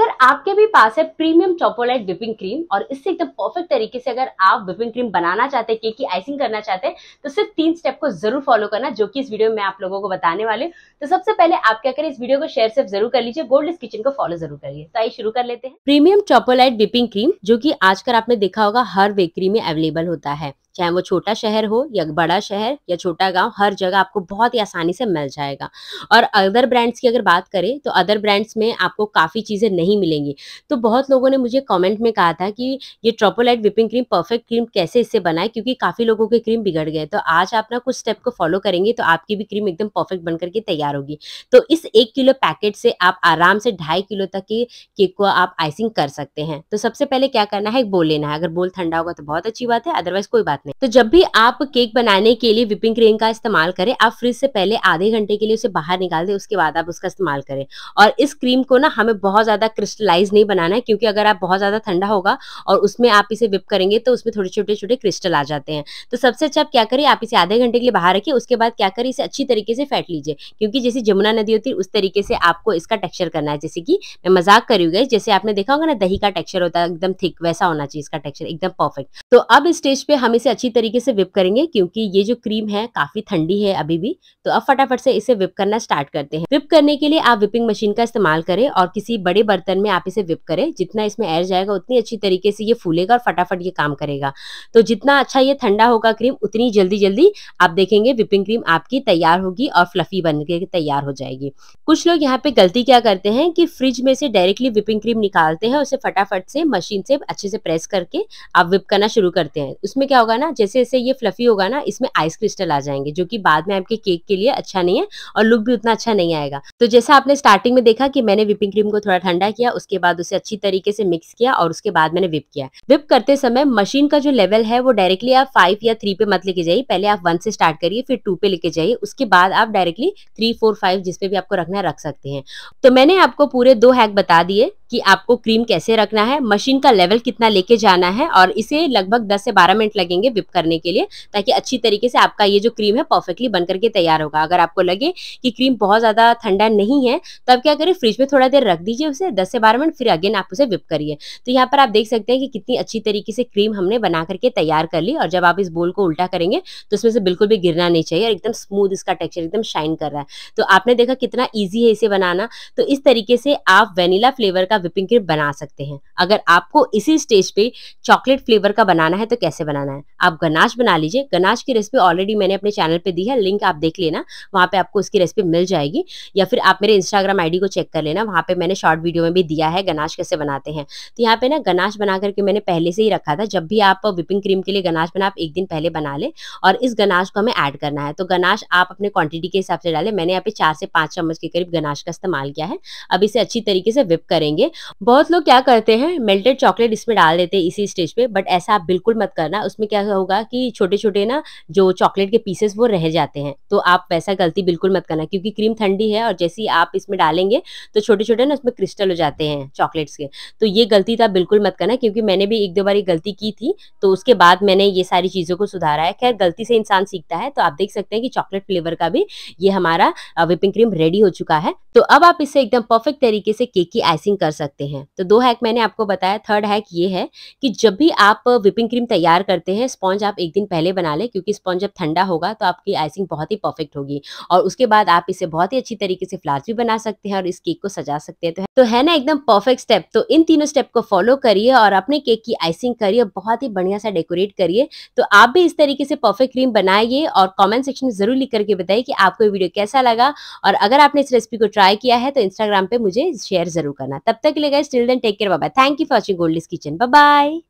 अगर आपके भी पास है प्रीमियम चॉकोलेट विपिंग क्रीम और इससे एकदम परफेक्ट तरीके से अगर आप विपिंग क्रीम बनाना चाहते हैं केक की आइसिंग करना चाहते हैं तो सिर्फ तीन स्टेप को जरूर फॉलो करना जो कि इस वीडियो में आप लोगों को बताने वाले तो सबसे पहले आप क्या करें इस वीडियो को शेयर सिर्फ जरूर कर लीजिए गोल्ड किचन को फॉलो जरूर करिए तो आइए शुरू कर लेते हैं प्रीमियम चॉकोलेट विपिंग क्रीम जो की आजकल आपने देखा होगा हर बेकरी में अवेलेबल होता है चाहे वो छोटा शहर हो या बड़ा शहर या छोटा गांव हर जगह आपको बहुत ही आसानी से मिल जाएगा और अदर ब्रांड्स की अगर बात करें तो अदर ब्रांड्स में आपको काफ़ी चीज़ें नहीं मिलेंगी तो बहुत लोगों ने मुझे कमेंट में कहा था कि ये Tropolite whipping cream perfect cream कैसे इससे बनाए क्योंकि काफ़ी लोगों के क्रीम बिगड़ गए तो आज आप ना कुछ स्टेप को फॉलो करेंगे तो आपकी भी क्रीम एकदम परफेक्ट बन करके तैयार होगी तो इस एक किलो पैकेट से आप आराम से ढाई किलो तक के केक को आप आइसिंग कर सकते हैं तो सबसे पहले क्या करना है एक बोल लेना है अगर बोल ठंडा होगा तो बहुत अच्छी बात है अदरवाइज कोई बात आपने तो जब भी आप केक बनाने के लिए विपिंग क्रीम का इस्तेमाल करें आप फ्रिज से पहले आधे घंटे के लिए उसे बाहर निकाल दें उसके बाद आप उसका इस्तेमाल करें और इस क्रीम को ना हमें बहुत ज़्यादा क्रिस्टलाइज नहीं बनाना है क्योंकि अगर आप बहुत ज़्यादा ठंडा होगा और उसमें आप इसे विप करेंगे तो उसमें थोड़े छोटे छोटे क्रिस्टल आ जाते हैं तो सबसे अच्छा आप क्या करें आप इसे आधे घंटे के लिए बाहर रखिए उसके बाद क्या करें इसे अच्छी तरीके से फेंट लीजिए क्योंकि जैसे जमुना नदी होती है उस तरीके से आपको इसका टेक्सचर करना है जैसे कि मैं मजाक करी गई जैसे आपने देखा होगा ना दही का टेक्सचर होता है एकदम थिक वैसा होना चाहिए इसका टेक्सचर एकदम परफेक्ट तो अब स्टेज पे हम इसे अच्छी तरीके से विप करेंगे क्योंकि ये जो क्रीम है काफी ठंडी है अभी भी तो अब फटाफट से इसे विप करना स्टार्ट करते हैं विप करने के लिए आप विपिंग मशीन का इस्तेमाल करें और किसी बड़े बर्तन में आप इसे विप करें जितना इसमें एयर जाएगा उतनी अच्छी तरीके से ये फूलेगा और फटाफट ये काम करेगा तो जितना अच्छा ये ठंडा होगा क्रीम उतनी जल्दी जल्दी आप देखेंगे विपिंग क्रीम आपकी तैयार होगी और फ्लफी बन के तैयार हो जाएगी कुछ लोग यहाँ पे गलती क्या करते हैं कि फ्रिज में से डायरेक्टली विपिंग क्रीम निकालते हैं उसे फटाफट से मशीन से अच्छे से प्रेस करके आप विप करना शुरू करते हैं उसमें क्या होगा ना ना जैसे जैसे ये फ्लफी होगा ना इसमें आइस क्रिस्टल आ जाएंगे जो कि बाद में आपके केक के लिए अच्छा नहीं है और लुक भी उतना अच्छा नहीं आएगा तो जैसा आपने स्टार्टिंग में देखा कि मैंने विपिंग क्रीम को थोड़ा ठंडा किया उसके बाद उसे अच्छी तरीके से मिक्स किया और उसके बाद मैंने विप किया विप करते समय मशीन का जो लेवल है वो डायरेक्टली आप फाइव या थ्री पे मत लेके जाइए पहले आप वन से स्टार्ट करिए फिर टू पे लेके जाइए उसके बाद आप डायरेक्टली थ्री फोर फाइव जिसपे भी आपको रखना है रख सकते हैं तो मैंने आपको पूरे दो हैक बता दिए कि आपको क्रीम कैसे रखना है मशीन का लेवल कितना लेके जाना है और इसे लगभग 10 से 12 मिनट लगेंगे विप करने के लिए ताकि अच्छी तरीके से आपका ये जो क्रीम है परफेक्टली बन करके तैयार होगा अगर आपको लगे कि क्रीम बहुत ज़्यादा ठंडा नहीं है तो आप क्या करें फ्रिज में थोड़ा देर रख दीजिए उसे दस से बारह मिनट फिर अगेन आप उसे विप करिए तो यहाँ पर आप देख सकते हैं कि कितनी अच्छी तरीके से क्रीम हमने बना करके तैयार कर ली और जब आप इस बोल को उल्टा करेंगे तो उसमें से बिल्कुल भी गिरना नहीं चाहिए और एकदम स्मूथ इसका टेक्सचर एकदम शाइन कर रहा है तो आपने देखा कितना ईजी है इसे बनाना तो इस तरीके से आप वेनिला फ्लेवर का विपिंग क्रीम बना सकते हैं अगर आपको इसी स्टेज पे चॉकलेट फ्लेवर का बनाना है तो कैसे बनाना है आप गनाश बना लीजिए गनाश की रेसिपी ऑलरेडी मैंने अपने चैनल पे दी है लिंक आप देख लेना वहाँ पे आपको उसकी रेसिपी मिल जाएगी या फिर आप मेरे इंस्टाग्राम आईडी को चेक कर लेना वहाँ पे मैंने शॉर्ट वीडियो में भी दिया है गनाश कैसे बनाते हैं तो यहाँ पे ना गनाश बना करके मैंने पहले से ही रखा था जब भी आप विपिंग क्रीम के लिए गनाश बना आप एक दिन पहले बना लें और इस गनाश को हमें ऐड करना है तो गनाश आप अपने क्वांटिटी के हिसाब से डालें मैंने यहाँ पे चार से पाँच चम्मच के करीब गनाश का इस्तेमाल किया है अब इसे अच्छी तरीके से विप करेंगे बहुत लोग क्या करते हैं मेल्टेड चॉकलेट इसमें डाल देते हैं इसी स्टेज पर बट ऐसा आप बिल्कुल मत करना उसमें क्या लगा होगा कि छोटे छोटे ना जो चॉकलेट के पीसेस वो रह जाते हैं तो आप वैसा गलती बिल्कुल मत करना क्योंकि क्रीम ठंडी है और जैसे ही आप इसमें डालेंगे तो छोटे छोटे ना उसमें क्रिस्टल हो जाते हैं चॉकलेट्स के तो ये गलती तो आप बिल्कुल मत करना क्योंकि मैंने भी एक दो बार ये गलती की थी तो उसके बाद मैंने ये सारी चीज़ों को सुधारा है खैर गलती से इंसान सीखता है तो आप देख सकते हैं कि चॉकलेट फ्लेवर का भी ये हमारा विपिंग क्रीम रेडी हो चुका है तो अब आप इसे एकदम परफेक्ट तरीके से केक की आइसिंग कर सकते हैं तो दो हैक मैंने आपको बताया थर्ड हैक ये है कि जब भी आप विपिंग क्रीम तैयार करते हैं स्पॉन्ज आप एक दिन पहले बना लें क्योंकि स्पॉन्ज जब ठंडा होगा तो आपकी आइसिंग बहुत ही परफेक्ट होगी और उसके बाद आप इसे बहुत ही अच्छी तरीके से फ्लावर्स भी बना सकते हैं और इस केक को सजा सकते हैं तो है, तो ना एकदम परफेक्ट स्टेप तो इन तीनों स्टेप को फॉलो करिए और अपने केक की आइसिंग करिए बहुत ही बढ़िया सा डेकोरेट करिए तो आप भी इस तरीके से परफेक्ट क्रीम बनाइए और कॉमेंट सेक्शन में जरूर लिख करके बताइए कि आपको ये वीडियो कैसा लगा और अगर आपने इस रेसिपी को ट्राई किया है तो इंस्टाग्राम पे मुझे शेयर जरूर करना तब तक लेगा स्टिल देन टेक केयर बाबा thank you for watching Goldie's Kitchen bye